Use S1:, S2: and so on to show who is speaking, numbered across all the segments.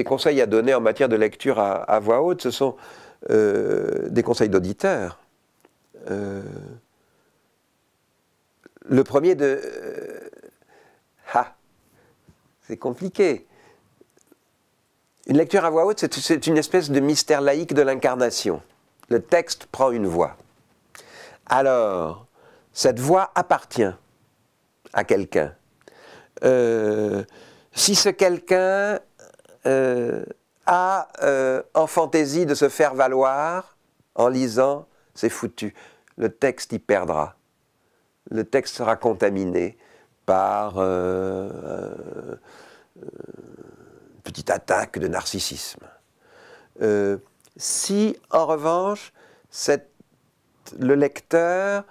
S1: des conseils à donner en matière de lecture à, voix haute, ce sont euh, des conseils d'auditeurs. Euh, le premier de... Euh, ah, c'est compliqué. Une lecture à voix haute, c'est une espèce de mystère laïque de l'incarnation. Le texte prend une voix. Alors, cette voix appartient à quelqu'un. si ce quelqu'un euh, a euh, en fantaisie de se faire valoir en lisant, c'est foutu. Le texte y perdra. Le texte sera contaminé par euh, une petite attaque de narcissisme. si, en revanche, le lecteur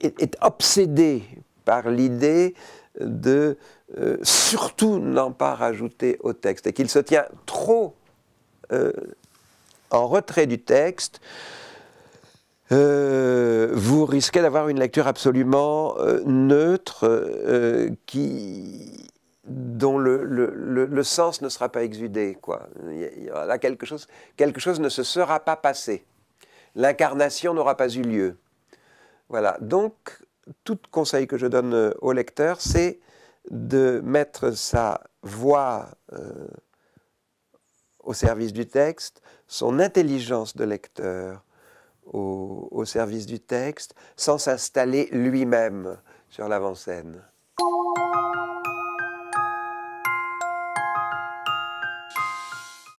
S1: est obsédé par l'idée de euh, surtout n'en pas rajouter au texte et qu'il se tient trop euh, en retrait du texte, euh, vous risquez d'avoir une lecture absolument neutre qui dont le, sens ne sera pas exudé. Quoi. Il quelque chose, quelque chose ne se sera pas passé. L'incarnation n'aura pas eu lieu. Voilà. Donc, tout conseil que je donne euh, au lecteur, c'est de mettre sa voix euh, au service du texte, son intelligence de lecteur au service du texte, sans s'installer lui-même sur l'avant-scène.